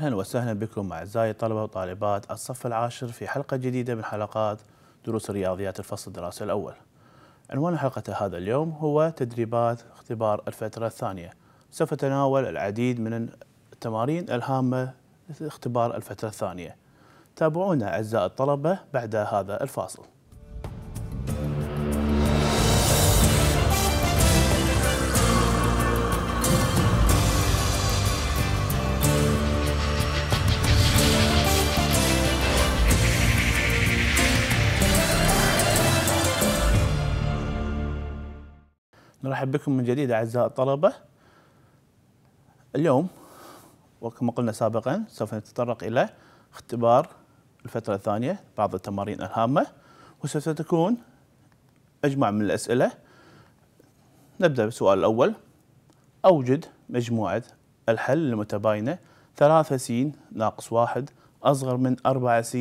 أهلا وسهلا بكم أعزائي الطلبه وطالبات الصف العاشر في حلقة جديدة من حلقات دروس الرياضيات الفصل الدراسي الأول عنوان حلقة هذا اليوم هو تدريبات اختبار الفترة الثانية سوف تناول العديد من التمارين الهامة لاختبار الفترة الثانية تابعونا أعزائي الطلبة بعد هذا الفاصل نرحب بكم من جديد أعزائي الطلبة اليوم وكما قلنا سابقا سوف نتطرق إلى اختبار الفترة الثانية بعض التمارين الهامة وسوف تكون مجموعة من الأسئلة نبدأ بالسؤال الأول أوجد مجموعة الحل المتباينة 3 س ناقص 1 أصغر من 4 س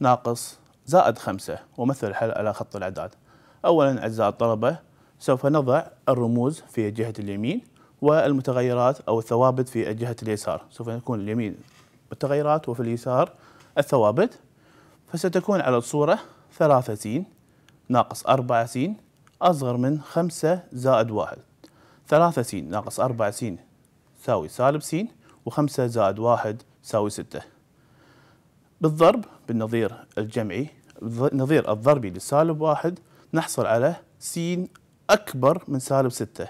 ناقص زائد 5 ومثل الحل على خط الأعداد أولا أعزائي الطلبة سوف نضع الرموز في جهة اليمين والمتغيرات أو الثوابت في جهة اليسار سوف يكون اليمين متغيرات وفي اليسار الثوابت فستكون على الصورة ثلاثة س ناقص أربعة س أصغر من خمسة زائد واحد ثلاثة س ناقص أربعة س تساوي سالب س وخمسة زائد واحد تساوي ستة بالضرب بالنظير الجمعي نظير الضربي لسالب واحد نحصل على سين أكبر من سالب ستة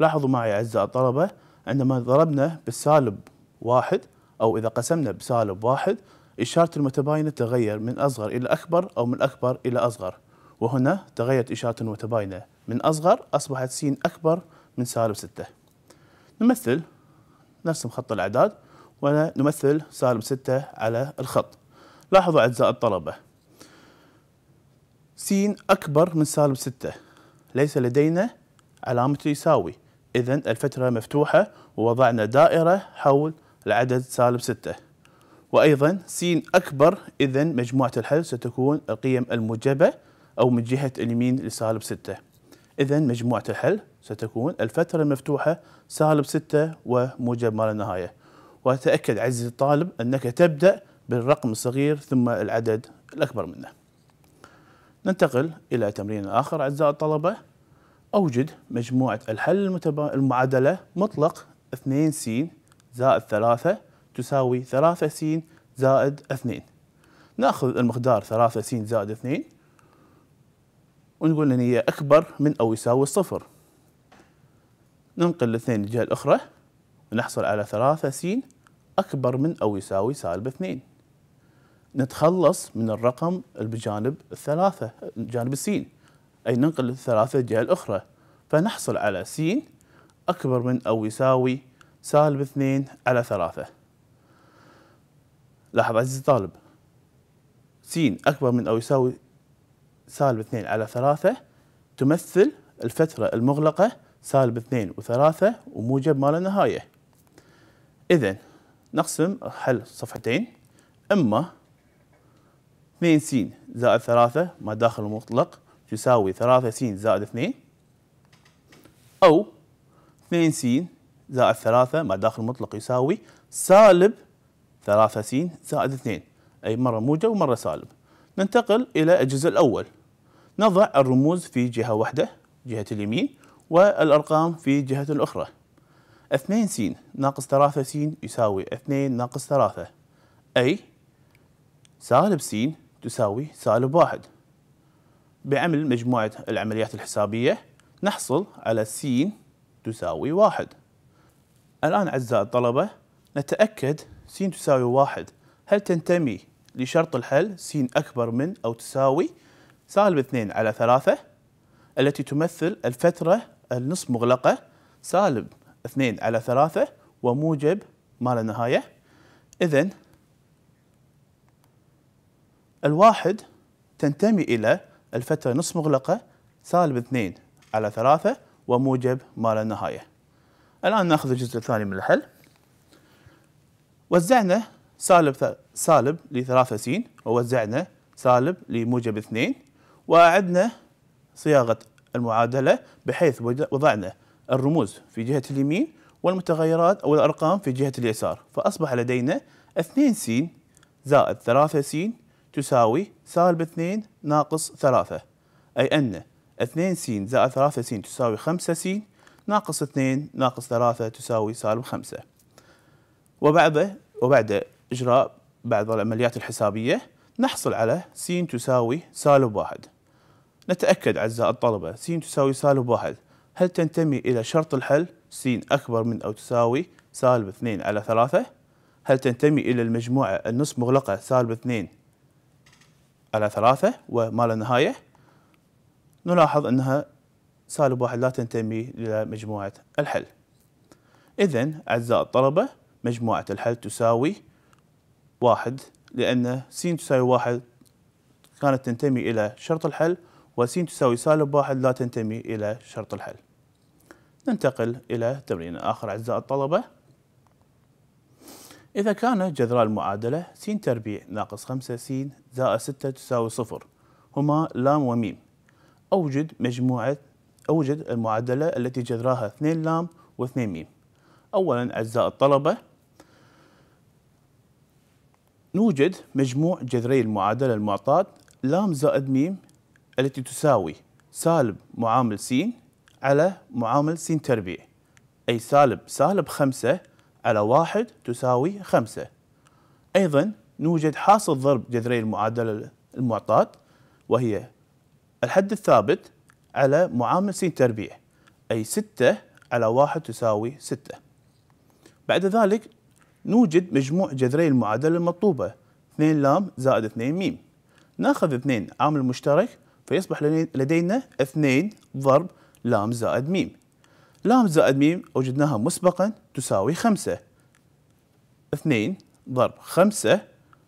لاحظوا معي أعزائي الطلبة عندما ضربنا بالسالب واحد أو إذا قسمنا بسالب واحد إشارة المتباينة تغير من أصغر إلى أكبر أو من أكبر إلى أصغر وهنا تغيرت إشارة المتباينة من أصغر أصبحت س أكبر من سالب ستة نمثل نرسم خط الأعداد ونمثل سالب ستة على الخط لاحظوا أعزائي الطلبة س أكبر من سالب ستة ليس لدينا علامة يساوي إذا الفترة مفتوحة ووضعنا دائرة حول العدد سالب 6 وأيضا س أكبر إذا مجموعة الحل ستكون القيم الموجبة أو من جهة اليمين لسالب 6 إذا مجموعة الحل ستكون الفترة المفتوحة سالب 6 وموجب ما لا نهاية وتأكد عزيزي الطالب أنك تبدأ بالرقم الصغير ثم العدد الأكبر منه ننتقل إلى تمرين آخر أعزاء الطلبة أوجد مجموعة الحل المتبا... المعادلة مطلق 2 س زائد 3 تساوي 3 س زائد 2 ناخذ المقدار 3 س زائد 2 ونقول ان هي اكبر من او يساوي الصفر ننقل الاثنين للجهه الاخرى ونحصل على 3 س اكبر من او يساوي سالب 2 نتخلص من الرقم بجانب الثلاثة جانب السين أي ننقل الثلاثة الجهة الأخرى فنحصل على سين أكبر من أو يساوي سالب اثنين على ثلاثة لاحظ عزيزي الطالب سين أكبر من أو يساوي سالب اثنين على ثلاثة تمثل الفترة المغلقة سالب اثنين وثلاثة وموجب ما لا نهاية إذا نقسم حل صفحتين إما 2 س زائد 3 ما داخل المطلق تساوي 3 س زائد 2 أو 2 س زائد 3 ما داخل المطلق يساوي سالب 3 س زائد 2 أي مرة موجب ومرة سالب ننتقل إلى الجزء الأول نضع الرموز في جهة واحدة جهة اليمين والأرقام في جهة الأخرى 2 س ناقص 3 س يساوي 2 ناقص 3 أي سالب س تساوي سالب واحد بعمل مجموعة العمليات الحسابية نحصل على س تساوي واحد الآن أعزائي الطلبة نتأكد س تساوي واحد هل تنتمي لشرط الحل س أكبر من أو تساوي سالب اثنين على ثلاثة التي تمثل الفترة النصف مغلقة سالب اثنين على ثلاثة وموجب ما لا نهاية إذن الواحد تنتمي إلى الفترة نصف مغلقة سالب 2 على 3 وموجب ما لا نهاية الآن نأخذ الجزء الثاني من الحل وزعنا سالب سالب لثلاثة س ووزعنا سالب لموجب 2 وأعدنا صياغة المعادلة بحيث وضعنا الرموز في جهة اليمين والمتغيرات أو الأرقام في جهة اليسار فأصبح لدينا 2 س زائد 3 س تساوي سالب 2 ناقص 3 أي أن 2 س زائد 3 س تساوي 5 س ناقص 2 ناقص 3 تساوي سالب 5 وبعده وبعد إجراء بعض العمليات الحسابية نحصل على س تساوي سالب 1 نتأكد أعزائي الطلبة س تساوي سالب 1 هل تنتمي إلى شرط الحل س أكبر من أو تساوي سالب 2 على 3 هل تنتمي إلى المجموعة النصف مغلقة سالب 2 على ثلاثة وما لا نهاية نلاحظ أنها سالب واحد لا تنتمي إلى مجموعة الحل إذا أعزاء الطلبة مجموعة الحل تساوي واحد لأن س تساوي واحد كانت تنتمي إلى شرط الحل وس تساوي سالب واحد لا تنتمي إلى شرط الحل ننتقل إلى تمرين آخر أعزائي الطلبة إذا كان جذر المعادلة س تربيع ناقص 5 س زائد 6 تساوي صفر هما لام وميم أوجد مجموعة أوجد المعادلة التي جذراها 2 لام و2 ميم أولا أجزاء الطلبة نوجد مجموع جذري المعادلة المعطاة لام زائد ميم التي تساوي سالب معامل س على معامل س تربيع أي سالب سالب 5 على واحد تساوي خمسة أيضا نوجد حاصل ضرب جذري المعادلة المعطاة وهي الحد الثابت على معامل س تربيع أي ستة على واحد تساوي ستة بعد ذلك نوجد مجموع جذري المعادلة المطلوبة 2 لام زائد 2 ميم ناخذ 2 عامل مشترك فيصبح لدينا 2 ضرب لام زائد ميم لام زائد ميم وجدناها مسبقا تساوي خمسة اثنين ضرب خمسة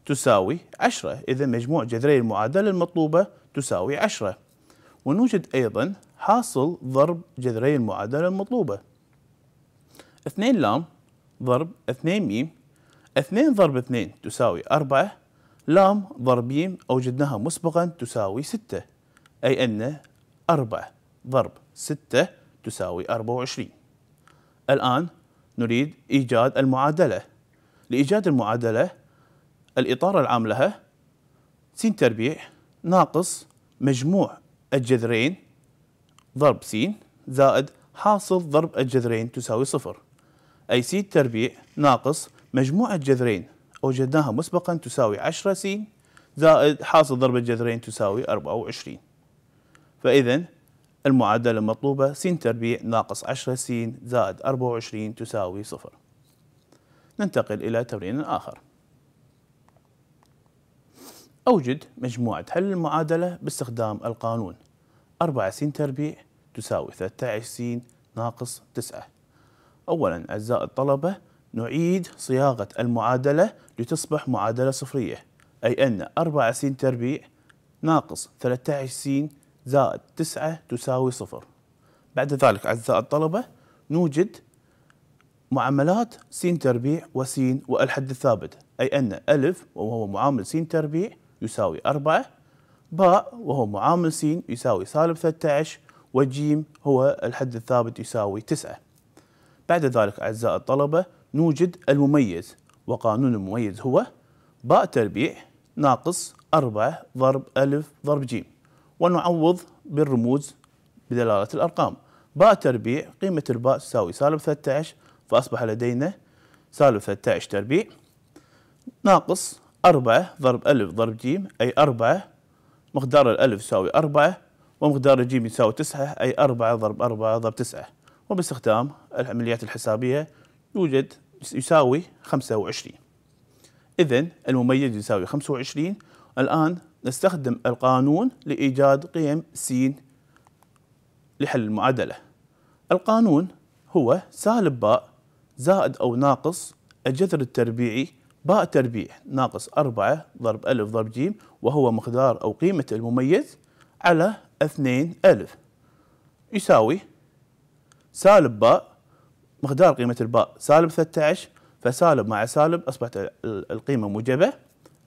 تساوي عشرة إذا مجموع جذري المعادلة المطلوبة تساوي عشرة ونوجد أيضا حاصل ضرب جذري المعادلة المطلوبة اثنين لام ضرب اثنين ميم اثنين ضرب اثنين تساوي أربعة لام ضرب ميم أوجدناها مسبقا تساوي ستة أي أن أربعة ضرب ستة تساوي 24 الآن نريد إيجاد المعادلة لإيجاد المعادلة الإطار العام لها س تربيع ناقص مجموع الجذرين ضرب س زائد حاصل ضرب الجذرين تساوي صفر أي س تربيع ناقص مجموع الجذرين أوجدناها مسبقا تساوي 10 س زائد حاصل ضرب الجذرين تساوي 24 فإذا المعادلة المطلوبة س تربيع ناقص 10 س زائد 24 تساوي صفر ننتقل إلى تمرين آخر أوجد مجموعة حل المعادلة باستخدام القانون 4 س تربيع تساوي 13 س ناقص 9 أولا أعزائي الطلبة نعيد صياغة المعادلة لتصبح معادلة صفرية أي أن 4 س تربيع ناقص 13 س زائد تسعة تساوي صفر بعد ذلك أعزائي الطلبة نوجد معاملات س تربيع وس والحد الثابت أي أن ألف وهو معامل س تربيع يساوي أربعة باء وهو معامل س يساوي سالب 13 وجيم هو الحد الثابت يساوي 9 بعد ذلك أعزائي الطلبة نوجد المميز وقانون المميز هو باء تربيع ناقص 4 ضرب ألف ضرب جيم ونعوض بالرموز بدلالة الأرقام باء تربيع قيمة الباء تساوي سالب 13 فأصبح لدينا سالب 13 تربيع ناقص 4 ضرب ألف ضرب جيم أي 4 مقدار الألف يساوي 4 ومقدار الجيم يساوي 9 أي 4 ضرب 4 ضرب 9 وباستخدام العمليات الحسابية يوجد يساوي 25 إذا المميز يساوي 25 الآن نستخدم القانون لإيجاد قيم س لحل المعادلة القانون هو سالب باء زائد أو ناقص الجذر التربيعي باء تربيع ناقص أربعة ضرب ألف ضرب جيم وهو مقدار أو قيمة المميز على اثنين ألف يساوي سالب باء مقدار قيمة الباء سالب 13 فسالب مع سالب أصبحت القيمة موجبة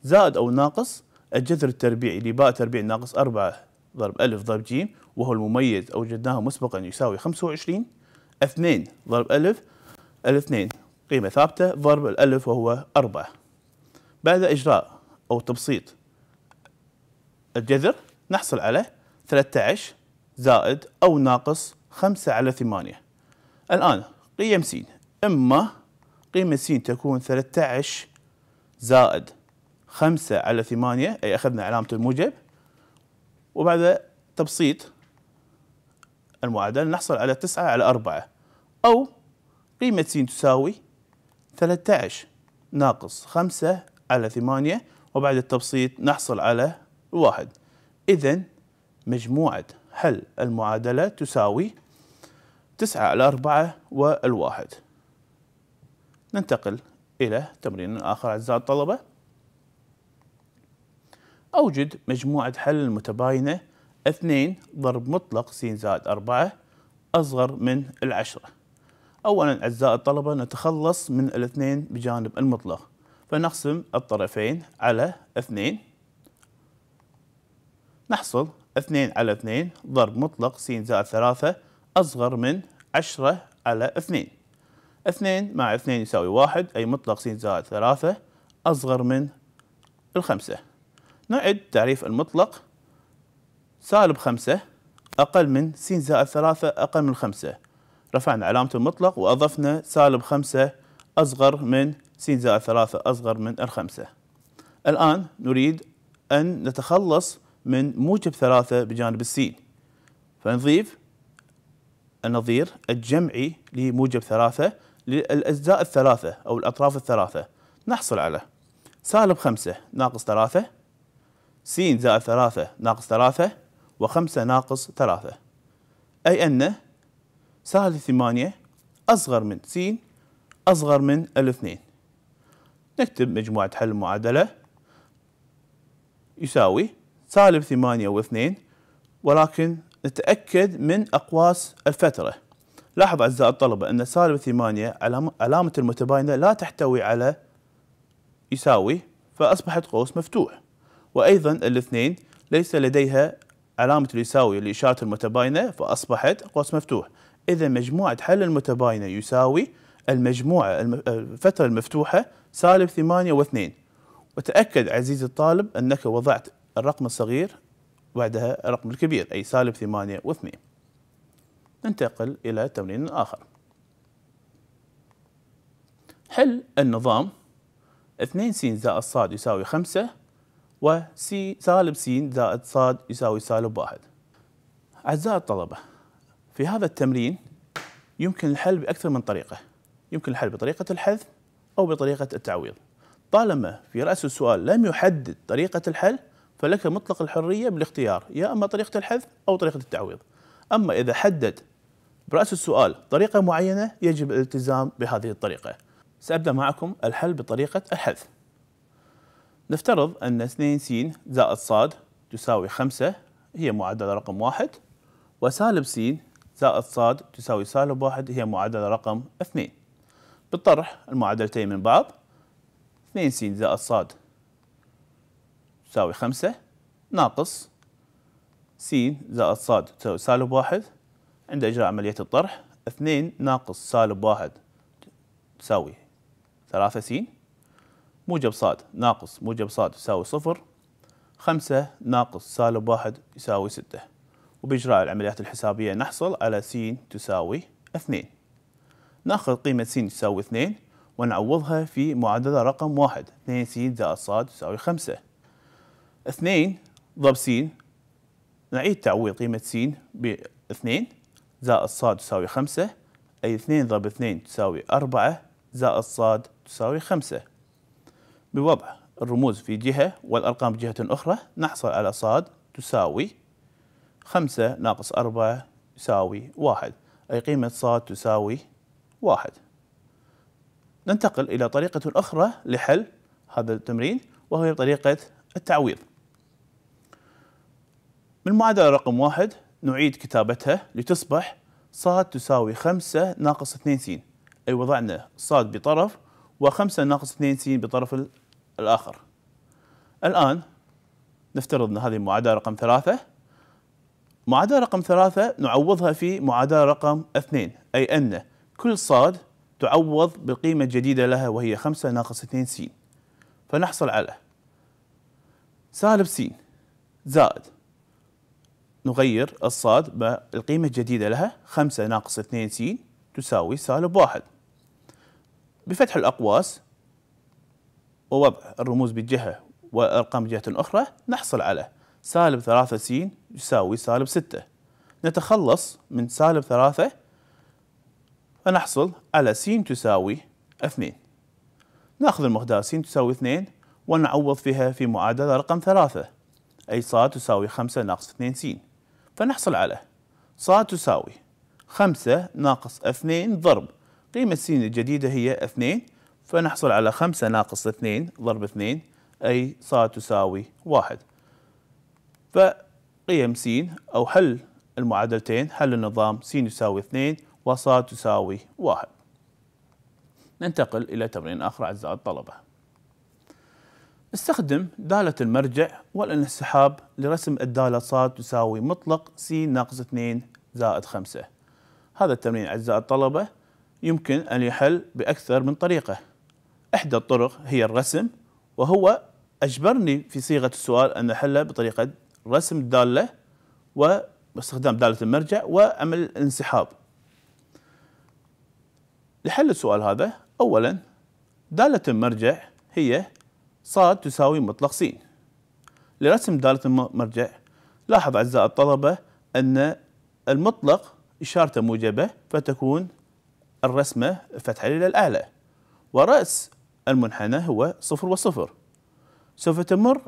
زائد أو ناقص الجذر التربيعي لباء تربيع ناقص 4 ضرب ألف ضرب جيم وهو المميز أوجدناه مسبقا يساوي 25 2 ضرب ألف الاثنين قيمة ثابتة ضرب الألف وهو 4 بعد إجراء أو تبسيط الجذر نحصل على 13 زائد أو ناقص 5 على 8 الآن قيم سين إما قيمة سين تكون 13 زائد خمسة على ثمانية أي أخذنا علامة الموجب وبعد تبسيط المعادلة نحصل على تسعة على أربعة أو قيمة س تساوي 13 ناقص خمسة على ثمانية وبعد التبسيط نحصل على واحد إذا مجموعة حل المعادلة تساوي تسعة على أربعة والواحد ننتقل إلى تمرين آخر أعزائي الطلبة أوجد مجموعة حل متباينة 2 ضرب مطلق س زائد 4 أصغر من العشرة أولا أعزائي الطلبة نتخلص من الاثنين بجانب المطلق فنقسم الطرفين على اثنين نحصل اثنين على اثنين ضرب مطلق س زائد ثلاثة أصغر من عشرة على اثنين اثنين مع اثنين يساوي واحد أي مطلق س زائد ثلاثة أصغر من الخمسة نعد تعريف المطلق سالب خمسة أقل من س زائد ثلاثة أقل من خمسة رفعنا علامة المطلق وأضفنا سالب خمسة أصغر من س زائد ثلاثة أصغر من الخمسة الآن نريد أن نتخلص من موجب ثلاثة بجانب السين فنضيف النظير الجمعي لموجب ثلاثة للأجزاء الثلاثة أو الأطراف الثلاثة نحصل على سالب خمسة ناقص ثلاثة س زائد ثلاثة ناقص ثلاثة وخمسة ناقص ثلاثة أي أن سالب ثمانية أصغر من س أصغر من الاثنين نكتب مجموعة حل المعادلة يساوي سالب ثمانية واثنين ولكن نتأكد من أقواس الفترة لاحظ أعزائي الطلبة أن سالب ثمانية علامة المتباينة لا تحتوي على يساوي فأصبحت قوس مفتوح وأيضا الاثنين ليس لديها علامة اليساوي لإشارة المتباينة فأصبحت قوس مفتوح إذا مجموعة حل المتباينة يساوي المجموعة الفترة المفتوحة سالب ثمانية واثنين وتأكد عزيزي الطالب أنك وضعت الرقم الصغير بعدها الرقم الكبير أي سالب ثمانية واثنين ننتقل إلى تمرين آخر حل النظام 2 س زائد ص يساوي 5 وسي سالب س زائد صاد يساوي سالب واحد أعزائي الطلبة في هذا التمرين يمكن الحل بأكثر من طريقة يمكن الحل بطريقة الحذف أو بطريقة التعويض طالما في رأس السؤال لم يحدد طريقة الحل فلك مطلق الحرية بالاختيار يا أما طريقة الحذف أو طريقة التعويض أما إذا حدد برأس السؤال طريقة معينة يجب الالتزام بهذه الطريقة سأبدأ معكم الحل بطريقة الحذف نفترض أن 2 س زائد ص تساوي 5 هي معادلة رقم واحد وسالب س زائد ص تساوي سالب واحد هي معادلة رقم اثنين بالطرح المعادلتين من بعض 2 س زائد ص تساوي خمسة ناقص س زائد ص تساوي سالب واحد عند إجراء عملية الطرح 2 ناقص سالب واحد تساوي ثلاثة س موجب صاد ناقص موجب صاد يساوي صفر خمسة ناقص سالب واحد يساوي ستة وبإجراء العمليات الحسابية نحصل على س تساوي اثنين ناخذ قيمة س تساوي اثنين ونعوضها في معادلة رقم واحد اثنين س زائد صاد تساوي خمسة اثنين ضرب س نعيد تعويض قيمة س باثنين زائد صاد تساوي خمسة أي اثنين ضرب اثنين تساوي أربعة زائد صاد تساوي خمسة بوضع الرموز في جهة والأرقام جهة أخرى نحصل على صاد تساوي خمسة ناقص أربعة يساوي واحد أي قيمة صاد تساوي واحد ننتقل إلى طريقة أخرى لحل هذا التمرين وهي طريقة التعويض من معادلة رقم واحد نعيد كتابتها لتصبح صاد تساوي خمسة ناقص اثنين س أي وضعنا صاد بطرف وخمسة ناقص اثنين س بطرف الآخر الآن نفترض أن هذه المعادلة رقم ثلاثة معادلة رقم ثلاثة نعوضها في معادلة رقم اثنين أي أن كل صاد تعوض بقيمة جديدة لها وهي خمسة ناقص اثنين س فنحصل على سالب س زائد نغير الصاد بالقيمة الجديدة لها خمسة ناقص اثنين سين تساوي سالب واحد بفتح الأقواس ووضع الرموز بجهة وأرقام جهة أخرى نحصل على سالب ثلاثة س يساوي سالب ستة نتخلص من سالب ثلاثة فنحصل على س تساوي اثنين ناخذ المقدار س تساوي اثنين ونعوض فيها في معادلة رقم ثلاثة أي ص تساوي خمسة ناقص اثنين س فنحصل على ص تساوي خمسة ناقص اثنين ضرب قيمة س الجديدة هي اثنين فنحصل على 5 ناقص 2 ضرب 2 أي ص تساوي 1 فقيم س أو حل المعادلتين حل النظام س يساوي 2 وص تساوي 1 ننتقل إلى تمرين آخر أعزائي الطلبة استخدم دالة المرجع والانسحاب لرسم الدالة ص تساوي مطلق س ناقص 2 زائد 5 هذا التمرين أعزائي الطلبة يمكن أن يحل بأكثر من طريقة إحدى الطرق هي الرسم وهو أجبرني في صيغة السؤال أن أحله بطريقة رسم دالة واستخدام دالة المرجع وعمل انسحاب لحل السؤال هذا أولا دالة المرجع هي ص تساوي مطلق س لرسم دالة المرجع لاحظ أعزائي الطلبة أن المطلق إشارته موجبة فتكون الرسمة فتحة إلى الأعلى ورأس المنحنى هو صفر وصفر سوف تمر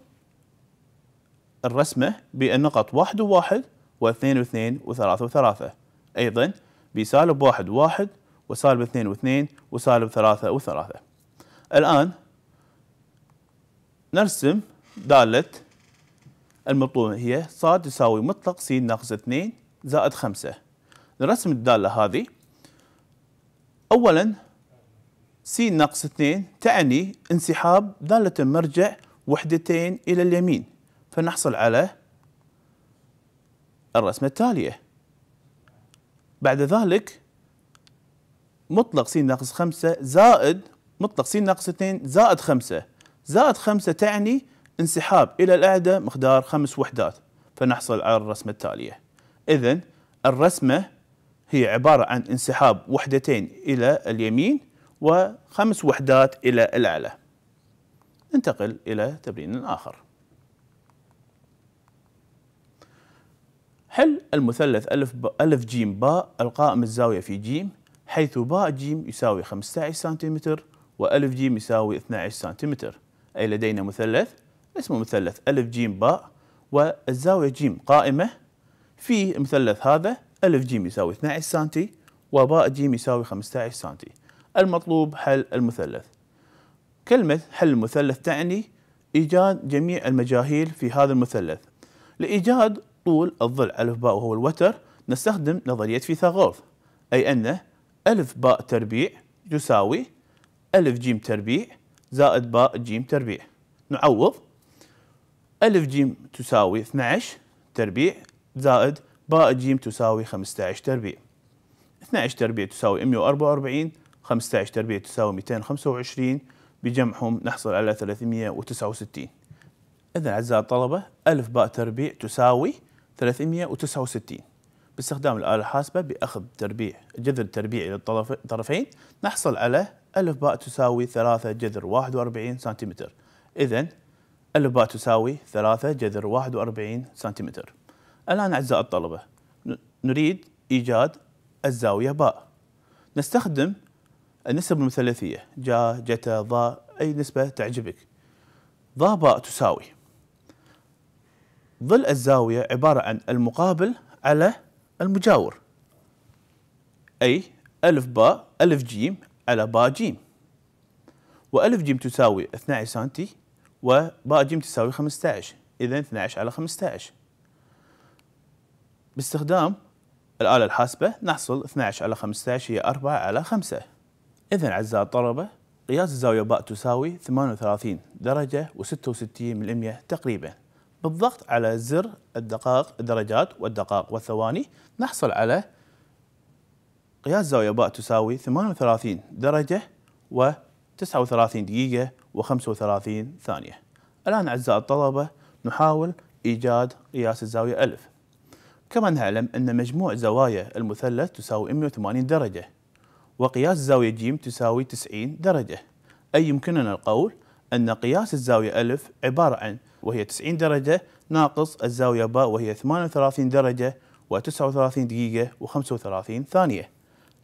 الرسمة بالنقط واحد وواحد واثنين واثنين وثلاثة وثلاثة أيضا بسالب واحد واحد وسالب اثنين واثنين وسالب ثلاثة وثلاثة الآن نرسم دالة المطلوبة هي صاد تساوي مطلق س ناقص اثنين زائد خمسة نرسم الدالة هذه أولا س ناقص 2 تعني انسحاب دالة المرجع وحدتين إلى اليمين فنحصل على الرسمة التالية بعد ذلك مطلق س ناقص 5 زائد مطلق س ناقص 2 زائد 5 زائد 5 تعني انسحاب إلى الأعدى مقدار 5 وحدات فنحصل على الرسمة التالية إذن الرسمة هي عبارة عن انسحاب وحدتين إلى اليمين وخمس وحدات إلى الأعلى انتقل إلى تمرين آخر حل المثلث ألف, ألف جيم باء القائم الزاوية في جيم حيث باء جيم يساوي 15 سنتيمتر وألف جيم يساوي 12 سنتيمتر أي لدينا مثلث اسمه مثلث ألف جيم باء والزاوية جيم قائمة في المثلث هذا ألف جيم يساوي 12 سنتي وباء جيم يساوي 15 سنتي المطلوب حل المثلث كلمة حل المثلث تعني إيجاد جميع المجاهيل في هذا المثلث لإيجاد طول الضلع ألف باء وهو الوتر نستخدم نظرية فيثاغورث أي أن ألف باء تربيع يساوي ألف جيم تربيع زائد باء جيم تربيع نعوض ألف جيم تساوي 12 تربيع زائد باء جيم تساوي 15 تربيع 12 تربيع تساوي 144 15 تربيع تساوي 225 بجمعهم نحصل على 369 إذا أعزائي الطلبة ألف باء تربيع تساوي 369 باستخدام الآلة الحاسبة بأخذ تربيع جذر تربيع إلى الطرفين نحصل على ألف باء تساوي 3 جذر 41 سنتيمتر إذا ألف باء تساوي 3 جذر 41 سنتيمتر الآن أعزائي الطلبة نريد إيجاد الزاوية باء نستخدم النسب المثلثيه جا جتا ضا اي نسبه تعجبك ضا باء تساوي ظل الزاويه عباره عن المقابل على المجاور اي الف باء الف جيم على باء جيم والف جيم تساوي 12 سنتي وباء جيم تساوي 15 اذا 12 على 15 باستخدام الآلة الحاسبة نحصل 12 على 15 هي 4 على 5 إذا أعزائي الطلبة قياس الزاوية باء تساوي 38 درجة و66 من المية تقريبا بالضغط على زر الدقائق الدرجات والدقائق والثواني نحصل على قياس زاوية باء تساوي 38 درجة و39 دقيقة و35 ثانية الآن أعزائي الطلبة نحاول إيجاد قياس الزاوية ألف كما نعلم أن مجموع زوايا المثلث تساوي 180 درجة وقياس زاوية ج تساوي 90 درجة أي يمكننا القول أن قياس الزاوية ألف عبارة عن وهي 90 درجة ناقص الزاوية باء وهي 38 درجة و39 دقيقة و35 ثانية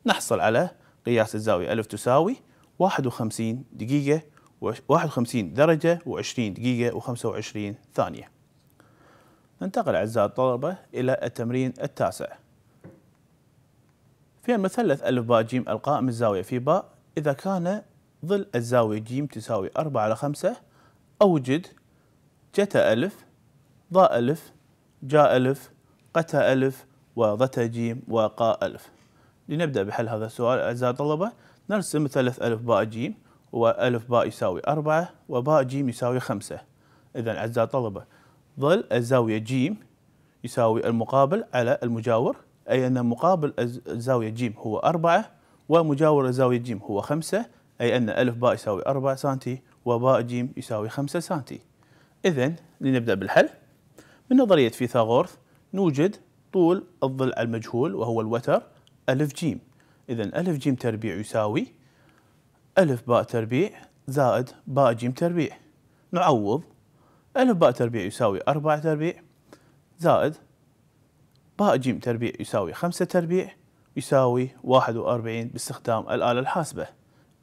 نحصل على قياس الزاوية ألف تساوي 51 دقيقة و51 درجة و20 دقيقة و25 ثانية ننتقل أعزائي الطلبة إلى التمرين التاسع في المثلث ألف باء جيم القائم الزاوية في باء إذا كان ظل الزاوية جيم تساوي أربعة على خمسة أوجد جتا ألف ضاء ألف جاء ألف قتا ألف وضتا جيم وقاء ألف لنبدأ بحل هذا السؤال أعزائي الطلبة نرسم مثلث ألف باء جيم وألف باء يساوي أربعة وباء جيم يساوي خمسة إذا أعزائي الطلبة ظل الزاوية جيم يساوي المقابل على المجاور أي أن مقابل زاوية ج هو أربعة ومجاور زاوية ج هو خمسة أي أن ألف باء يساوي 4 سنتي وباء ج يساوي 5 سنتي إذا لنبدأ بالحل من نظرية فيثاغورث نوجد طول الضلع المجهول وهو الوتر ألف ج إذا ألف ج تربيع يساوي ألف باء تربيع زائد باء ج تربيع نعوض ألف باء تربيع يساوي أربعة تربيع زائد باء جيم تربيع يساوي 5 تربيع يساوي 41 باستخدام الآلة الحاسبة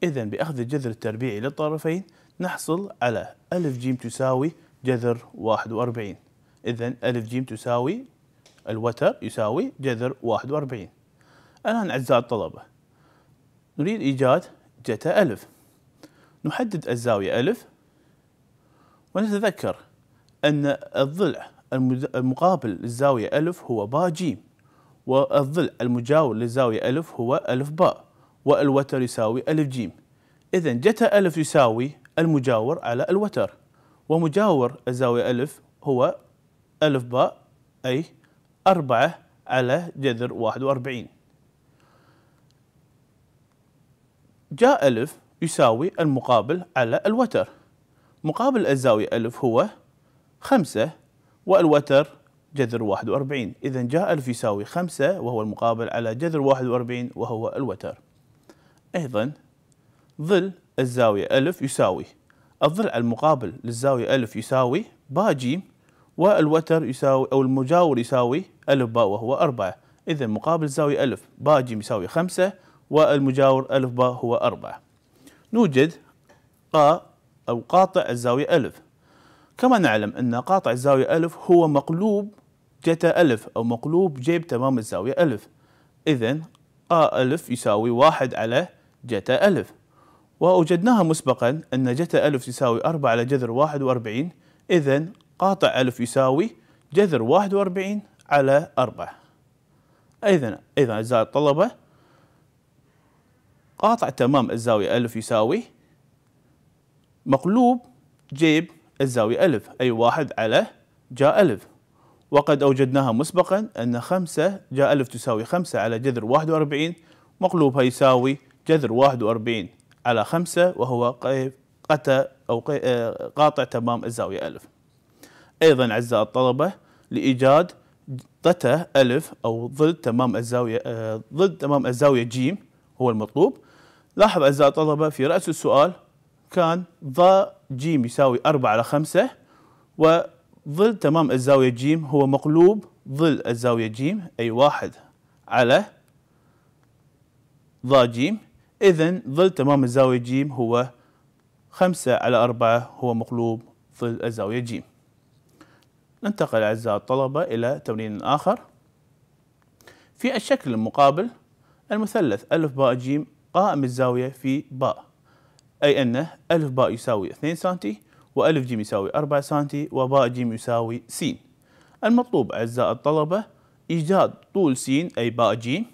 إذا بأخذ الجذر التربيعي للطرفين نحصل على ألف جيم تساوي جذر 41 إذا ألف جيم تساوي الوتر يساوي جذر 41 الآن أعزائي الطلبة نريد إيجاد جتا ألف نحدد الزاوية ألف ونتذكر أن الضلع المقابل للزاوية ألف هو با جيم والظل المجاور للزاوية ألف هو ألف با والوتر يساوي ألف جيم إذا جتا ألف يساوي المجاور على الوتر ومجاور الزاوية ألف هو ألف با أي أربعة على جذر واحد وأربعين جاء ألف يساوي المقابل على الوتر مقابل الزاوية ألف هو خمسة والوتر جذر 41 إذا جاء الف يساوي 5 وهو المقابل على جذر 41 وهو الوتر أيضا ظل الزاوية ألف يساوي الظل المقابل للزاوية ألف يساوي با جيم والوتر يساوي أو المجاور يساوي ألف با وهو أربعة إذا مقابل الزاوية ألف با جيم يساوي خمسة والمجاور ألف با هو أربعة نوجد قا أو قاطع الزاوية ألف كما نعلم أن قاطع الزاوية ألف هو مقلوب جتا ألف أو مقلوب جيب تمام الزاوية ألف إذن أ ألف يساوي واحد على جتا ألف وأوجدناها مسبقا أن جتا ألف يساوي أربعة على جذر واحد وأربعين إذا قاطع ألف يساوي جذر واحد وأربعين على أربعة إذن إذا أعزائي الطلبة قاطع تمام الزاوية ألف يساوي مقلوب جيب الزاوية ألف أي واحد على جا ألف وقد أوجدناها مسبقا أن خمسة جا ألف تساوي خمسة على جذر واحد وأربعين مقلوبها يساوي جذر واحد وأربعين على خمسة وهو قطع أو آه، قاطع تمام الزاوية ألف أيضا أعزائي الطلبة لإيجاد قطع ألف أو ضد تمام الزاوية ضد آه، تمام الزاوية جيم هو المطلوب لاحظ أعزائي الطلبة في رأس السؤال كان ض جيم يساوي 4 على 5 وظل تمام الزاوية جيم هو مقلوب ظل الزاوية جيم أي 1 على ض جيم إذا ظل تمام الزاوية جيم هو 5 على 4 هو مقلوب ظل الزاوية جيم ننتقل أعزائي الطلبة إلى تمرين آخر في الشكل المقابل المثلث ألف باء جيم قائم الزاوية في باء أي أن ألف باء يساوي 2 سنتي وألف جيم يساوي 4 سنتي وباء جيم يساوي س المطلوب أعزائي الطلبة إيجاد طول س أي باء جيم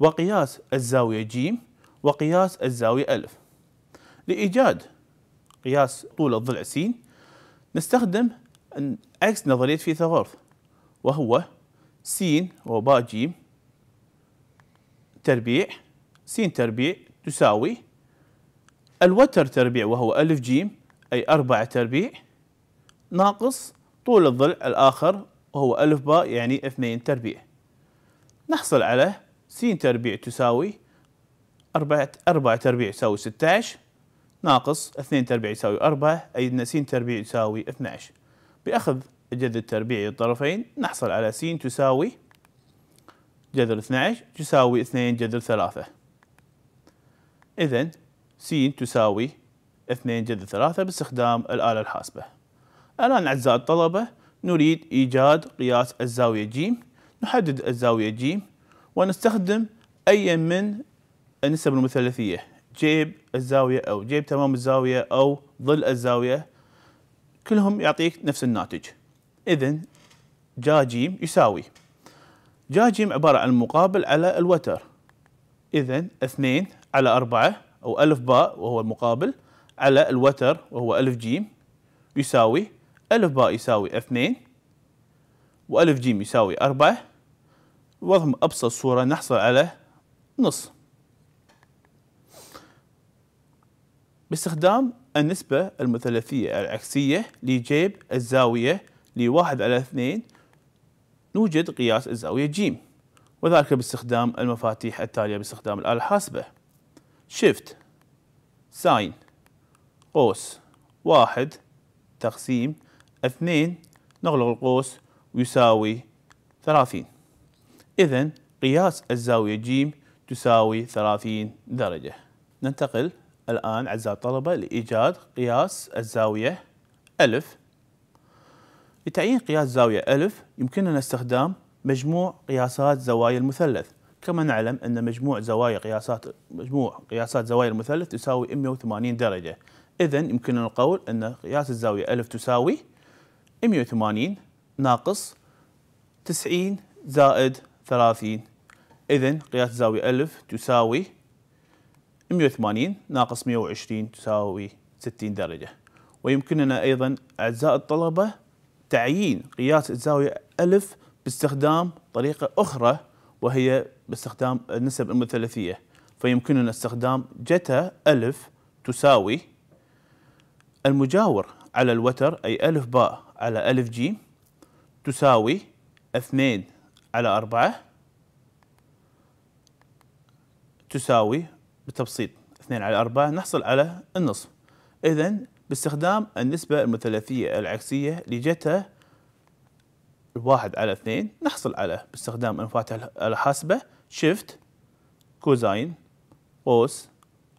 وقياس الزاوية جيم وقياس الزاوية ألف لإيجاد قياس طول الضلع س نستخدم عكس نظرية فيثاغورث وهو س وباء جيم تربيع س تربيع تساوي الوتر تربيع وهو ألف جيم أي أربعة تربيع ناقص طول الضلع الآخر وهو ألف باء يعني اثنين تربيع نحصل على س تربيع تساوي أربعة أربعة تربيع يساوي ستة ناقص اثنين تربيع يساوي أربعة أي أن س تربيع يساوي 12 بأخذ جذر التربيع للطرفين نحصل على س تساوي جذر 12 تساوي اثنين جذر ثلاثة إذن س تساوي 2 جذر 3 باستخدام الآلة الحاسبة الآن أعزائي الطلبة نريد إيجاد قياس الزاوية ج نحدد الزاوية ج ونستخدم أي من النسب المثلثية جيب الزاوية أو جيب تمام الزاوية أو ظل الزاوية كلهم يعطيك نفس الناتج إذا جا ج يساوي جا ج عبارة عن المقابل على الوتر إذا 2 على 4 أو ألف باء وهو المقابل على الوتر وهو ألف جيم يساوي ألف باء يساوي اثنين وألف جيم يساوي أربعة وضم أبسط صورة نحصل على نص باستخدام النسبة المثلثية العكسية لجيب الزاوية لواحد على اثنين نوجد قياس الزاوية ج وذلك باستخدام المفاتيح التالية باستخدام الآلة الحاسبة شيفت ساين قوس واحد تقسيم اثنين نغلق القوس ويساوي ثلاثين إذا قياس الزاوية ج تساوي ثلاثين درجة ننتقل الآن أعزائي الطلبة لإيجاد قياس الزاوية ألف لتعيين قياس زاوية ألف يمكننا استخدام مجموع قياسات زوايا المثلث كما نعلم أن مجموع زوايا قياسات مجموع قياسات زوايا المثلث تساوي 180 درجة إذا يمكننا القول أن قياس الزاوية ألف تساوي 180 ناقص 90 زائد 30 إذا قياس الزاويه ألف تساوي 180 ناقص 120 تساوي 60 درجة ويمكننا أيضا أعزائي الطلبة تعيين قياس الزاوية ألف باستخدام طريقة أخرى وهي باستخدام النسب المثلثية فيمكننا استخدام جتا ألف تساوي المجاور على الوتر أي ألف باء على ألف ج تساوي اثنين على أربعة تساوي بالتبسيط اثنين على أربعة نحصل على النصف إذا باستخدام النسبة المثلثية العكسية لجتا الواحد على اثنين نحصل على باستخدام المفاتيح الحاسبة شفت كوزاين قوس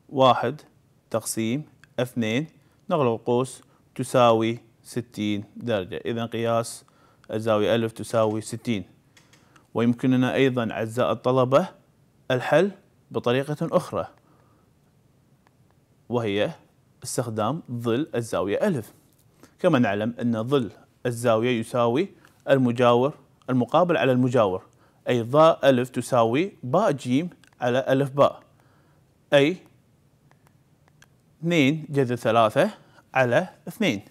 واحد تقسيم اثنين نغلق القوس تساوي ستين درجة إذا قياس الزاوية ألف تساوي ستين ويمكننا أيضا أعزاء الطلبة الحل بطريقة أخرى وهي استخدام ظل الزاوية ألف كما نعلم أن ظل الزاوية يساوي المجاور المقابل على المجاور أي ضاء ألف تساوي باء جيم على ألف باء أي 2 جذر 3 على 2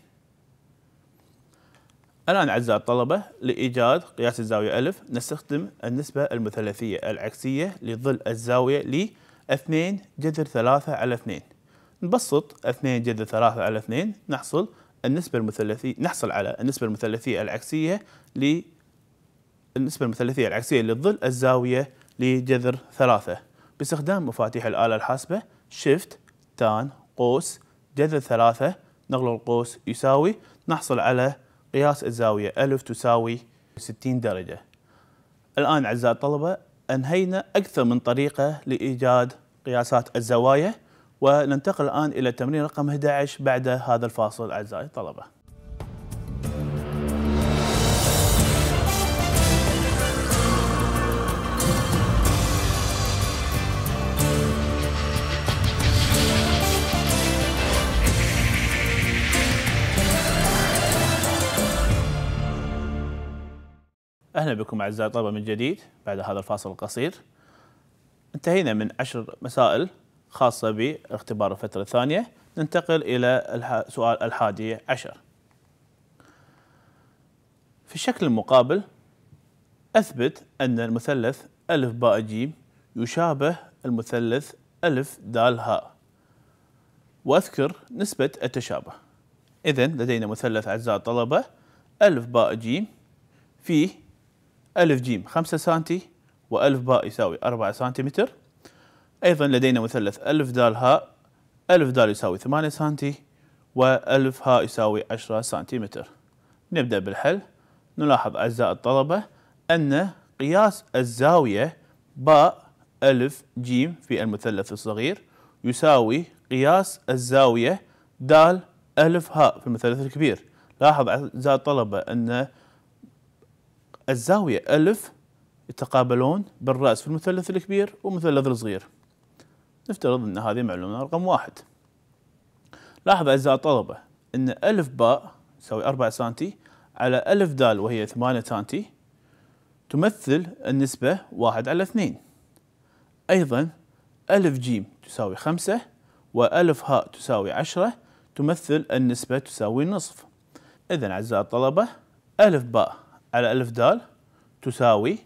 الآن أعزائي الطلبة لإيجاد قياس الزاوية ألف نستخدم النسبة المثلثية العكسية لظل الزاوية ل 2 جذر 3 على 2 نبسط 2 جذر 3 على 2 نحصل النسبة المثلثية نحصل على النسبة المثلثية العكسية ل النسبة المثلثية العكسية للظل الزاوية لجذر ثلاثة باستخدام مفاتيح الآلة الحاسبة شيفت تان قوس جذر ثلاثة نغلق القوس يساوي نحصل على قياس الزاوية ألف تساوي 60 درجة الآن أعزائي الطلبة أنهينا أكثر من طريقة لإيجاد قياسات الزوايا وننتقل الآن إلى التمرين رقم 11 بعد هذا الفاصل أعزائي الطلبة أهلا بكم أعزائي الطلبة من جديد بعد هذا الفاصل القصير انتهينا من عشر مسائل خاصة باختبار الفترة الثانية ننتقل إلى السؤال الحادي عشر في الشكل المقابل أثبت أن المثلث ألف باء جيم يشابه المثلث ألف دال هاء وأذكر نسبة التشابه إذا لدينا مثلث أعزائي الطلبة ألف باء جيم فيه ألف جيم خمسة سنتي وألف باء يساوي أربعة سنتيمتر أيضا لدينا مثلث ألف دال هاء ألف دال يساوي ثمانية سنتي وألف هاء يساوي عشرة سنتيمتر نبدأ بالحل نلاحظ أعزائي الطلبة أن قياس الزاوية باء ألف جيم في المثلث الصغير يساوي قياس الزاوية دال ألف هاء في المثلث الكبير لاحظ أعزائي الطلبة أن الزاوية ألف يتقابلون بالرأس في المثلث الكبير والمثلث الصغير نفترض أن هذه معلومة رقم واحد لاحظ أعزائي الطلبة أن ألف باء تساوي أربعة سانتي على ألف دال وهي ثمانية سانتي تمثل النسبة واحد على اثنين أيضا ألف جيم تساوي خمسة وألف هاء تساوي عشرة تمثل النسبة تساوي نصف إذا أعزائي الطلبة ألف باء على ألف دال تساوي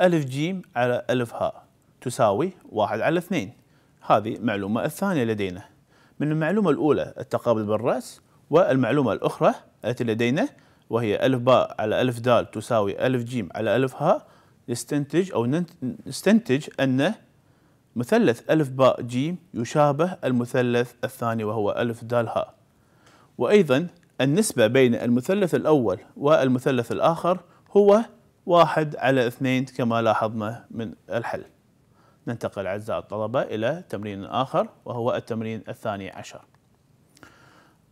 ألف جيم على ألف هاء تساوي واحد على اثنين هذه المعلومة الثانية لدينا من المعلومة الأولى التقابل بالرأس والمعلومة الأخرى التي لدينا وهي ألف باء على ألف دال تساوي ألف جيم على ألف هاء نستنتج أو نستنتج أن مثلث ألف باء جيم يشابه المثلث الثاني وهو ألف دال هاء وأيضا النسبة بين المثلث الأول والمثلث الآخر هو واحد على اثنين كما لاحظنا من الحل ننتقل أعزائي الطلبة إلى تمرين آخر وهو التمرين الثاني عشر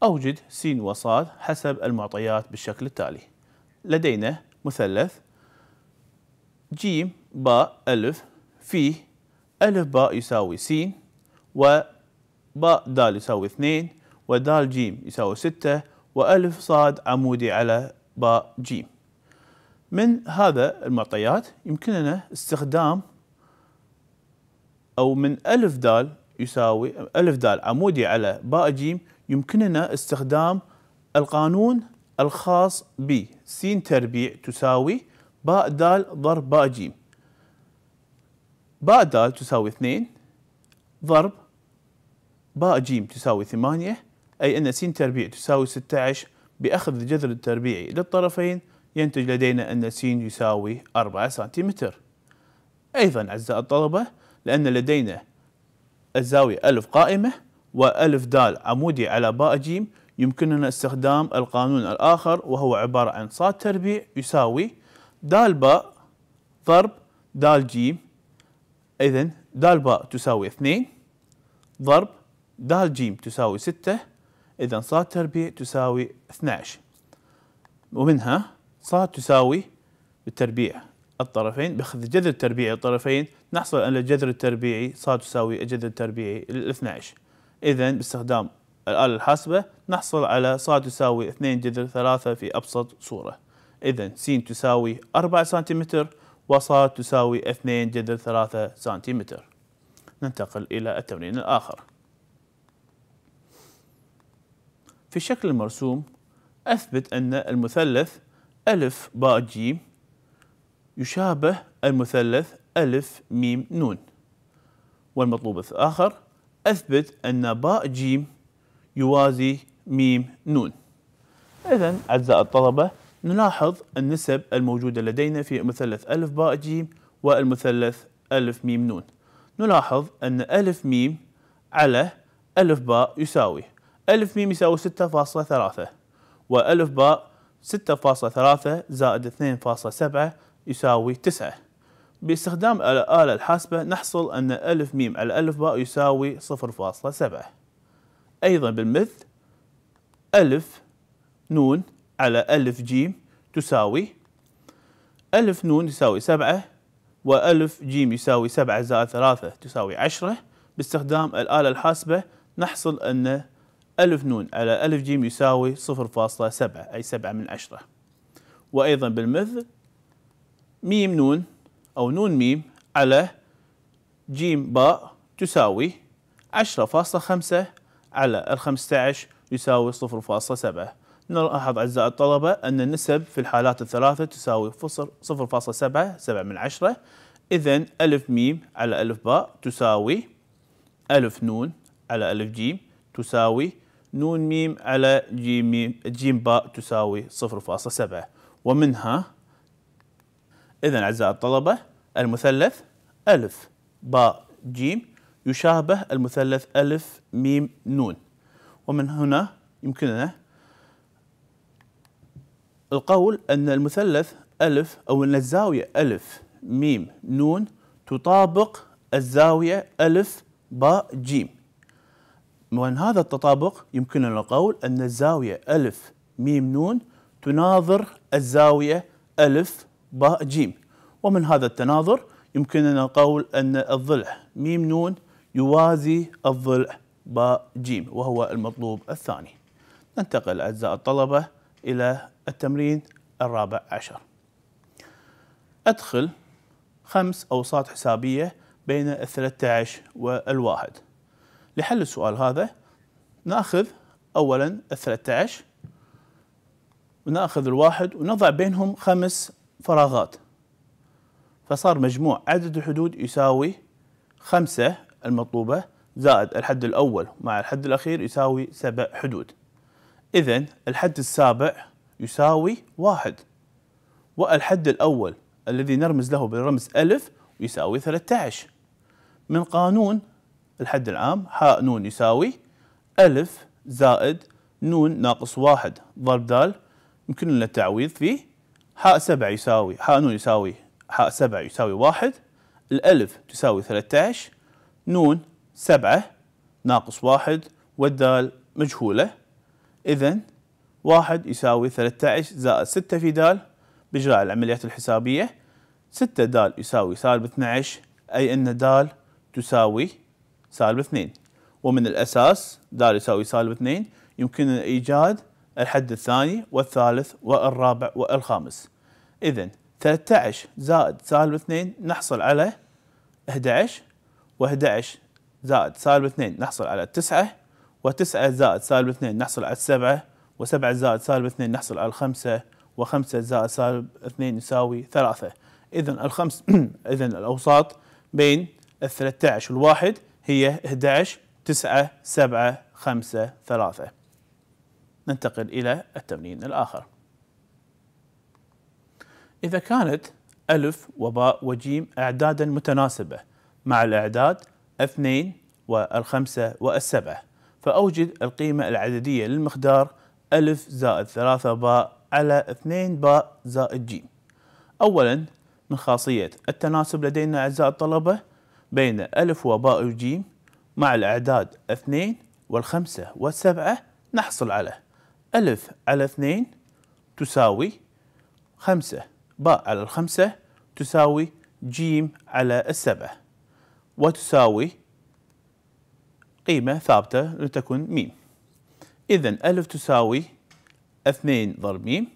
أوجد س وصاد حسب المعطيات بالشكل التالي لدينا مثلث ج باء ألف فيه ألف باء يساوي س وباء دال يساوي اثنين ودال ج يساوي ستة وألف صاد عمودي على باء جيم من هذا المعطيات يمكننا استخدام أو من ألف دال يساوي ألف دال عمودي على باء جيم يمكننا استخدام القانون الخاص ب س تربيع تساوي باء دال ضرب باء جيم باء دال تساوي اثنين ضرب باء جيم تساوي ثمانية أي أن س تربيع تساوي 16 بأخذ الجذر التربيعي للطرفين ينتج لدينا أن س يساوي 4 سنتيمتر أيضا أعزائي الطلبة لأن لدينا الزاوية ألف قائمة وألف دال عمودي على باء جيم يمكننا استخدام القانون الآخر وهو عبارة عن ص تربيع يساوي دال باء ضرب دال جيم إذن دال باء تساوي 2 ضرب دال جيم تساوي 6 إذا صاد تربيع تساوي 12 ومنها صاد تساوي بالتربيع الطرفين بأخذ جذر التربيعي الطرفين نحصل أن الجذر التربيعي صاد تساوي الجذر التربيعي ال 12 إذا باستخدام الآلة الحاسبة نحصل على صاد تساوي 2 جذر 3 في أبسط صورة إذا س تساوي 4 سنتيمتر وصاد تساوي 2 جذر 3 سنتيمتر ننتقل إلى التمرين الآخر في الشكل المرسوم أثبت أن المثلث ألف باء جيم يشابه المثلث ألف ميم نون والمطلوب الآخر أثبت أن باء جيم يوازي ميم نون إذا أعزائي الطلبة نلاحظ النسب الموجودة لدينا في مثلث ألف باء جيم والمثلث ألف ميم نون نلاحظ أن ألف ميم على ألف باء يساوي ألف ميم يساوي ستة فاصلة ثلاثة وألف باء ستة فاصلة ثلاثة زائد اثنين فاصلة سبعة يساوي تسعة باستخدام الآلة الحاسبة نحصل أن ألف ميم على ألف باء يساوي صفر فاصلة سبعة أيضا بالمثل ألف نون على ألف جيم تساوي ألف نون يساوي سبعة وألف جيم يساوي سبعة زائد ثلاثة تساوي عشرة باستخدام الآلة الحاسبة نحصل أن ألف نون على ألف جيم يساوي صفر فاصلة سبعة أي سبعة من عشرة وأيضا بالمثل ميم نون أو نون ميم على جيم باء تساوي عشرة فاصلة خمسة على الخمسة عشر يساوي صفر فاصلة سبعة نلاحظ أعزائي الطلبة أن النسب في الحالات الثلاثة تساوي صفر فاصلة سبعة سبعة من عشرة إذا ألف ميم على ألف باء تساوي ألف نون على ألف جيم تساوي نون ميم على جيم ميم جيم باء تساوي 0.7 ومنها إذا أعزائي الطلبة المثلث ألف باء جيم يشابه المثلث ألف ميم نون ومن هنا يمكننا القول أن المثلث ألف أو أن الزاوية ألف ميم نون تطابق الزاوية ألف باء جيم من هذا التطابق يمكننا القول أن الزاوية ألف ميم نون تناظر الزاوية ألف باء جيم ومن هذا التناظر يمكننا القول أن الضلع ميم نون يوازي الضلع باء جيم وهو المطلوب الثاني ننتقل أعزائي الطلبة إلى التمرين الرابع عشر أدخل خمس أوساط حسابية بين الثلاثة عشر والواحد لحل السؤال هذا ناخذ اولا ال 13 وناخذ الواحد ونضع بينهم خمس فراغات فصار مجموع عدد الحدود يساوي خمسة المطلوبة زائد الحد الأول مع الحد الأخير يساوي سبع حدود إذا الحد السابع يساوي واحد والحد الأول الذي نرمز له بالرمز ألف يساوي 13 من قانون الحد العام حاء نون يساوي ألف زائد نون ناقص واحد ضرب دال يمكن لنا التعويض فيه حاء سبع يساوي حاء نون يساوي حاء سبع يساوي واحد الألف تساوي عشر نون سبعة ناقص واحد والدال مجهولة إذا واحد يساوي عشر زائد ستة في دال بإجراء العمليات الحسابية ستة دال يساوي سالب 12 أي أن دال تساوي سالب 2 ومن الأساس دال يساوي سالب 2 يمكننا إيجاد الحد الثاني والثالث والرابع والخامس إذا 13 زائد سالب 2 نحصل على 11 و11 زائد سالب 2 نحصل على 9 و9 زائد سالب 2 نحصل على 7 و7 زائد سالب 2 نحصل على 5 و5 زائد سالب 2 يساوي 3 إذا الخمس إذا الأوساط بين ال 13 والواحد هي 11 9 7 5 3 ننتقل إلى التمرين الآخر إذا كانت ألف وباء وجيم أعدادا متناسبة مع الأعداد اثنين والخمسة والسبعة فأوجد القيمة العددية للمقدار ألف زائد ثلاثة باء على اثنين باء زائد جيم أولا من خاصية التناسب لدينا أعزائي الطلبة بين ألف وباء وجيم مع الأعداد اثنين والخمسة والسبعة نحصل على ألف على اثنين تساوي خمسة باء على الخمسة تساوي جيم على السبعة وتساوي قيمة ثابتة لتكن ميم إذا ألف تساوي اثنين ضرب ميم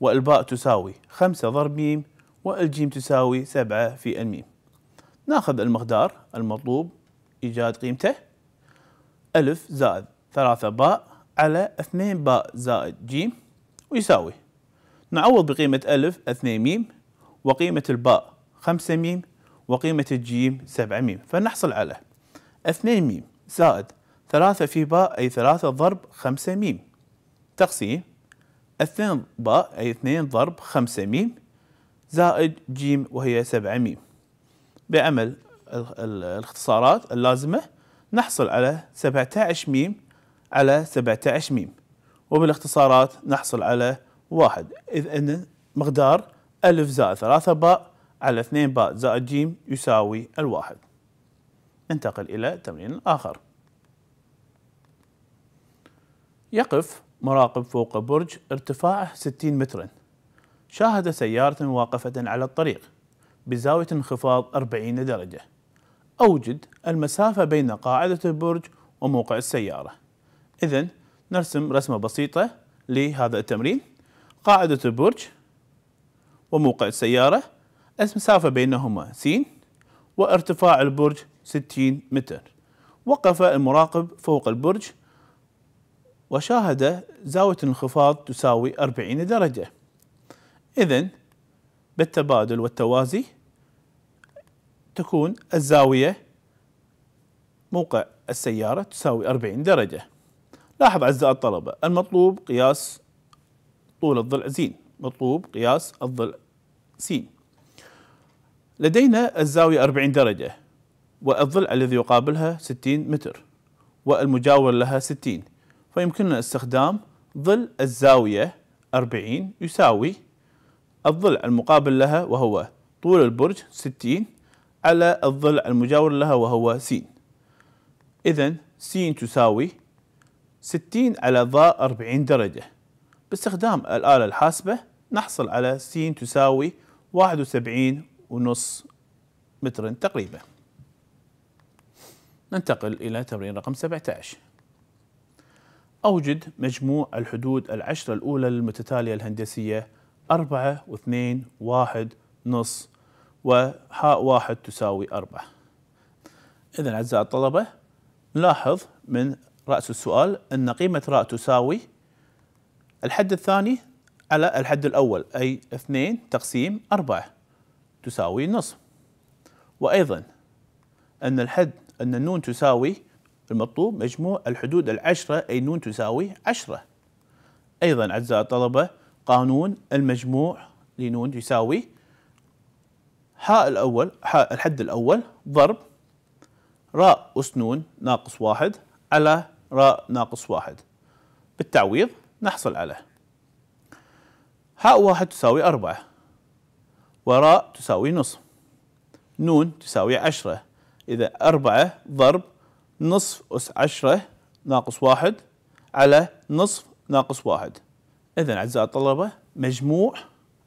والباء تساوي خمسة ضرب ميم والجيم تساوي سبعة في الميم ناخذ المقدار المطلوب إيجاد قيمته ألف زائد ثلاثة باء على اثنين باء زائد جيم ويساوي نعوض بقيمة ألف اثنين ميم وقيمة الباء خمسة ميم وقيمة الجيم سبعة ميم فنحصل على اثنين ميم زائد ثلاثة في باء أي ثلاثة ضرب خمسة ميم تقسيم اثنين باء أي اثنين ضرب خمسة ميم زائد جيم وهي سبعة ميم بعمل الاختصارات اللازمة نحصل على 17 ميم على 17 ميم وبالاختصارات نحصل على واحد إذ أن مقدار ألف زائد ثلاثة باء على اثنين باء زائد جيم يساوي الواحد ننتقل إلى تمرين آخر يقف مراقب فوق برج ارتفاعه 60 مترا شاهد سيارة واقفة على الطريق بزاوية انخفاض 40 درجة أوجد المسافة بين قاعدة البرج وموقع السيارة إذا نرسم رسمة بسيطة لهذا التمرين قاعدة البرج وموقع السيارة المسافة بينهما س وارتفاع البرج 60 متر وقف المراقب فوق البرج وشاهد زاوية انخفاض تساوي 40 درجة إذا بالتبادل والتوازي تكون الزاوية موقع السيارة تساوي 40 درجة لاحظ أعزائي الطلبة المطلوب قياس طول الضلع زين مطلوب قياس الضلع سين لدينا الزاوية 40 درجة والضلع الذي يقابلها 60 متر والمجاور لها 60 فيمكننا استخدام ظل الزاوية 40 يساوي الضلع المقابل لها وهو طول البرج 60 على الضلع المجاور لها وهو س إذا س تساوي 60 على ضاء 40 درجة باستخدام الآلة الحاسبة نحصل على س تساوي 71 ونص متر تقريبا ننتقل إلى تمرين رقم 17 أوجد مجموع الحدود العشرة الأولى المتتالية الهندسية 4 و2 1 نص وحاء واحد تساوي أربعة إذا أعزائي الطلبة نلاحظ من رأس السؤال أن قيمة راء تساوي الحد الثاني على الحد الأول أي 2 تقسيم 4 تساوي نصف وأيضا أن الحد أن النون تساوي المطلوب مجموع الحدود العشرة أي نون تساوي عشرة أيضا أعزائي الطلبة قانون المجموع لنون يساوي حاء الأول حاء الحد الأول ضرب راء أس نون ناقص واحد على راء ناقص واحد بالتعويض نحصل على حاء واحد تساوي أربعة وراء تساوي نصف نون تساوي عشرة إذا أربعة ضرب نصف أس عشرة ناقص واحد على نصف ناقص واحد إذا أعزائي الطلبة مجموع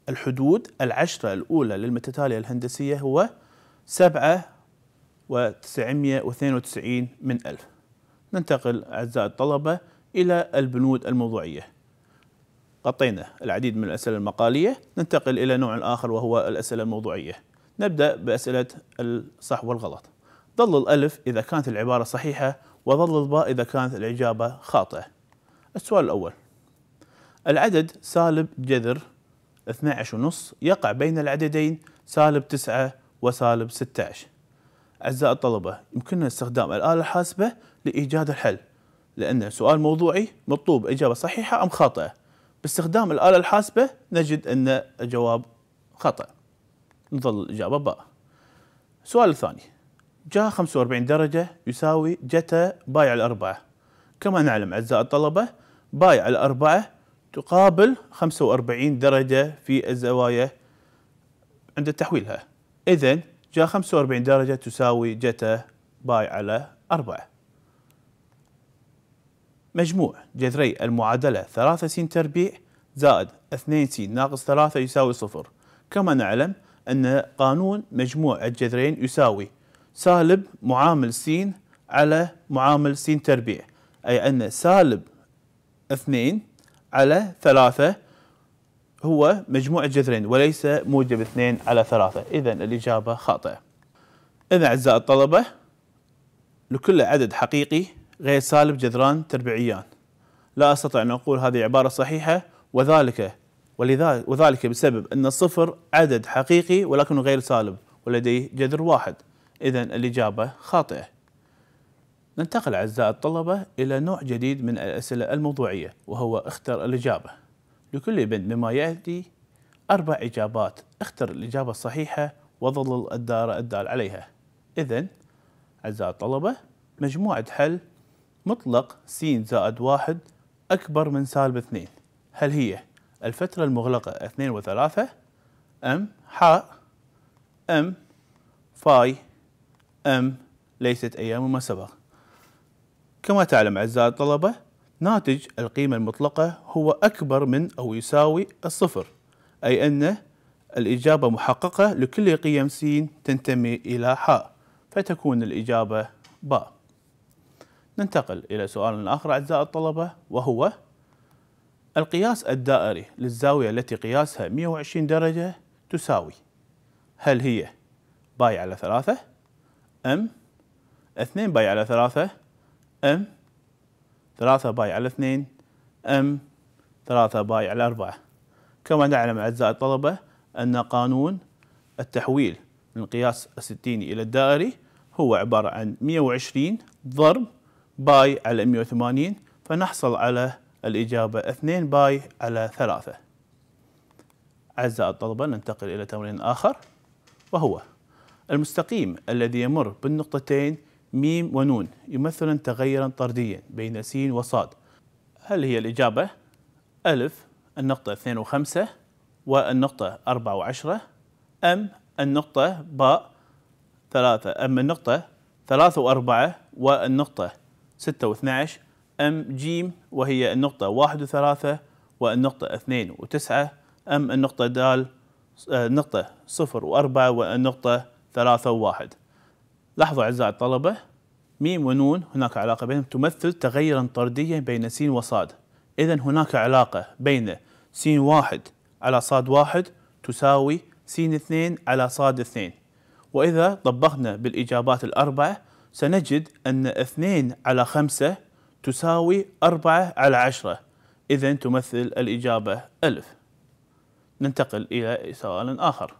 الحدود العشرة الأولى للمتتالية الهندسية هو سبعة وتسعمية واثنين وتسعين من ألف ننتقل أعزائي الطلبة إلى البنود الموضوعية غطينا العديد من الأسئلة المقالية ننتقل إلى نوع آخر وهو الأسئلة الموضوعية نبدأ بأسئلة الصح والغلط ظل الألف إذا كانت العبارة صحيحة وظل الباء إذا كانت الإجابة خاطئة السؤال الأول العدد سالب جذر 12.5 يقع بين العددين سالب 9 وسالب 16 أعزائي الطلبة يمكننا استخدام الآلة الحاسبة لإيجاد الحل لأن سؤال موضوعي مطلوب إجابة صحيحة أم خاطئة باستخدام الآلة الحاسبة نجد أن الجواب خطأ نظل الإجابة باء السؤال الثاني جا 45 درجة يساوي جتا بايع الأربعة كما نعلم أعزائي الطلبة بايع الأربعة تقابل 45 درجة في الزوايا عند تحويلها إذا جاء 45 درجة تساوي جتا باي على 4 مجموع جذري المعادلة 3 س تربيع زائد 2 س ناقص 3 يساوي صفر كما نعلم أن قانون مجموع الجذرين يساوي سالب معامل س على معامل س تربيع أي أن سالب 2 على ثلاثة هو مجموع الجذرين وليس موجب اثنين على ثلاثة إذا الإجابة خاطئة إذا أعزائي الطلبة لكل عدد حقيقي غير سالب جذران تربيعيان لا أستطيع أن أقول هذه عبارة صحيحة وذلك ولذلك وذلك بسبب أن الصفر عدد حقيقي ولكنه غير سالب ولديه جذر واحد إذا الإجابة خاطئة ننتقل أعزائي الطلبة إلى نوع جديد من الأسئلة الموضوعية وهو اختر الإجابة لكل بند مما يأتي أربع إجابات اختر الإجابة الصحيحة وظل الدارة الدال عليها إذن أعزائي الطلبة مجموعة حل مطلق س زائد واحد أكبر من سالب اثنين هل هي الفترة المغلقة اثنين وثلاثة أم حاء أم فاي أم ليست أيام ما سبق كما تعلم أعزائي الطلبة ناتج القيمة المطلقة هو أكبر من أو يساوي الصفر أي أن الإجابة محققة لكل قيم س تنتمي إلى حاء فتكون الإجابة باء ننتقل إلى سؤال آخر أعزائي الطلبة وهو القياس الدائري للزاوية التي قياسها 120 درجة تساوي هل هي باي على ثلاثة أم 2 باي على ثلاثة ام 3 باي على 2 ام 3 باي على 4 كما نعلم أعزائي الطلبة أن قانون التحويل من قياس الستيني إلى الدائري هو عبارة عن 120 ضرب باي على 180 فنحصل على الإجابة 2 باي على 3 أعزائي الطلبة ننتقل إلى تمرين آخر وهو المستقيم الذي يمر بالنقطتين ميم ونون يمثلا تغيرا طرديا بين س وصاد هل هي الإجابة ألف النقطة 2 و5 والنقطة 4 و10 أم النقطة باء 3 أم النقطة 3 و4 والنقطة 6 و12 أم جيم وهي النقطة 1 و3 والنقطة 2 و9 أم النقطة دال آه، النقطة 0 و4 والنقطة 3 و1 لاحظوا أعزائي الطلبة ميم ونون هناك علاقة بينهم تمثل تغيرا طرديا بين س وصاد إذا هناك علاقة بين س واحد على صاد واحد تساوي س اثنين على صاد اثنين وإذا طبقنا بالإجابات الأربعة سنجد أن اثنين على خمسة تساوي أربعة على عشرة إذا تمثل الإجابة ألف ننتقل إلى سؤال آخر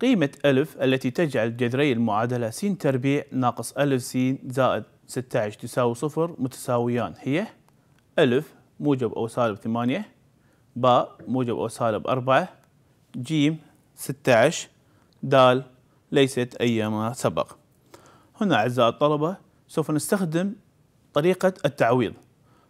قيمة ألف التي تجعل جذري المعادلة س تربيع ناقص ألف س زائد 16 تساوي صفر متساويان هي ألف موجب أو سالب 8 باء موجب أو سالب 4 جيم 16 دال ليست أي ما سبق هنا أعزائي الطلبة سوف نستخدم طريقة التعويض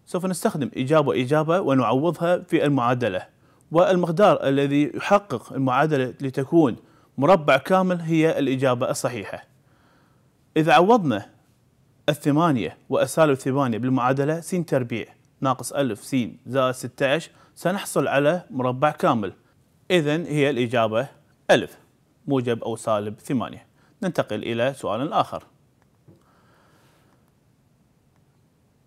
سوف نستخدم إجابة إجابة ونعوضها في المعادلة والمقدار الذي يحقق المعادلة لتكون مربع كامل هي الإجابة الصحيحة إذا عوضنا الثمانية وأسالب ثمانية بالمعادلة س تربيع ناقص ألف س زائد 16 سنحصل على مربع كامل إذا هي الإجابة ألف موجب أو سالب ثمانية ننتقل إلى سؤال آخر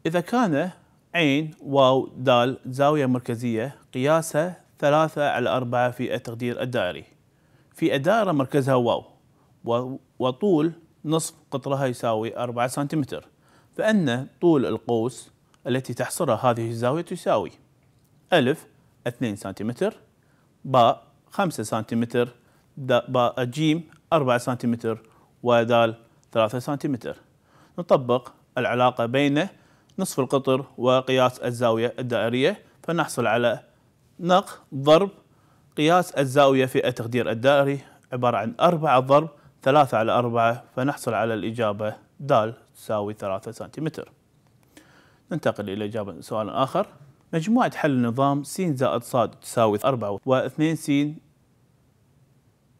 إذا كان عين واو دال زاوية مركزية قياسها ثلاثة على أربعة في التقدير الدائري في أدارة مركزها واو وطول نصف قطرها يساوي 4 سنتيمتر فأن طول القوس التي تحصرها هذه الزاوية تساوي ألف 2 سنتيمتر باء 5 سنتيمتر باء جيم 4 سنتيمتر ودال 3 سنتيمتر نطبق العلاقة بين نصف القطر وقياس الزاوية الدائرية فنحصل على نق ضرب قياس الزاوية في التقدير الدائري عبارة عن أربعة ضرب ثلاثة على أربعة فنحصل على الإجابة د تساوي ثلاثة سنتيمتر ننتقل إلى إجابة سؤال آخر مجموعة حل النظام س زائد ص تساوي أربعة واثنين س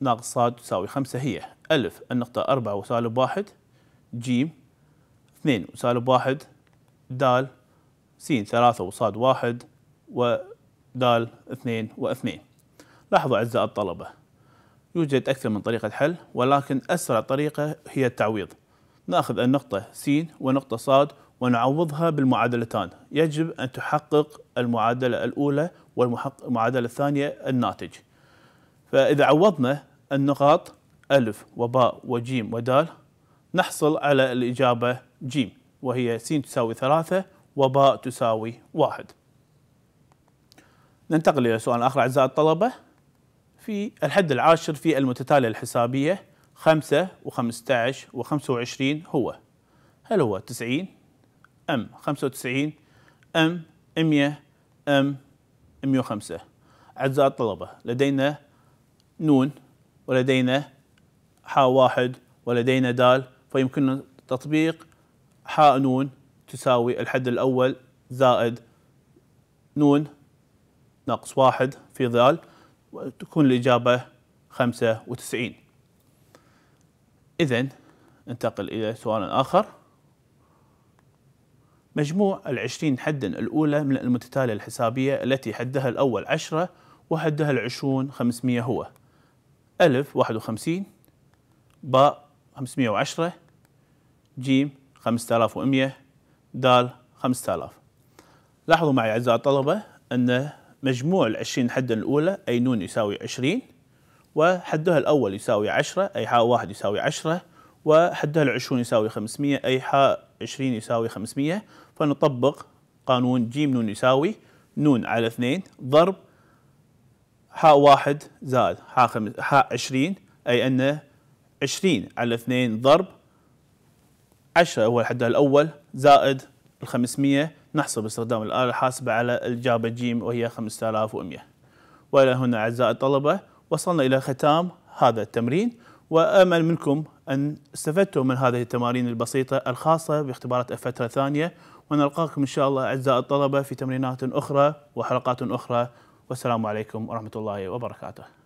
ناقص ص تساوي خمسة هي ألف النقطة أربعة وسالب واحد جيم اثنين وسالب واحد د س ثلاثة وصاد واحد ودال اثنين واثنين لاحظوا أعزائي الطلبة يوجد أكثر من طريقة حل ولكن أسرع طريقة هي التعويض نأخذ النقطة س ونقطة ص ونعوضها بالمعادلتان يجب أن تحقق المعادلة الأولى والمعادلة الثانية الناتج فإذا عوضنا النقاط ألف وباء وجيم ودال نحصل على الإجابة جيم وهي س تساوي ثلاثة وباء تساوي واحد ننتقل إلى سؤال آخر أعزائي الطلبة في الحد العاشر في المتتالية الحسابية خمسة وخمسة عشر وخمسة وعشرين هو هل هو تسعين أم خمسة وتسعين أم مية أم مية وخمسة أعزائي الطلبة لدينا نون ولدينا حاء واحد ولدينا دال فيمكننا تطبيق حاء نون تساوي الحد الأول زائد نون ناقص واحد في ظل وتكون الإجابة 95 إذا ننتقل إلى سؤال آخر مجموع العشرين حدا الأولى من المتتالية الحسابية التي حدها الأول عشرة وحدها العشرون خمسمية هو ألف واحد وخمسين باء خمسمية وعشرة جيم خمسة آلاف ومية دال خمسة آلاف لاحظوا معي أعزائي الطلبة أن مجموع ال 20 حدا الاولى اي نون يساوي 20 وحدها الاول يساوي 10 اي حاء 1 يساوي 10 وحدها ال 20 يساوي 500 اي حاء 20 يساوي 500 فنطبق قانون ج نون يساوي نون على 2 ضرب حاء 1 زائد حاء 20 اي ان 20 على 2 ضرب 10 هو الحد الاول زائد ال 500 نحصل باستخدام الآلة الحاسبة على الجابة جيم وهي 5100 وإلى هنا أعزائي الطلبة وصلنا إلى ختام هذا التمرين وأمل منكم أن استفدتم من هذه التمارين البسيطة الخاصة باختبارات الفترة الثانية ونلقاكم إن شاء الله أعزائي الطلبة في تمرينات أخرى وحلقات أخرى والسلام عليكم ورحمة الله وبركاته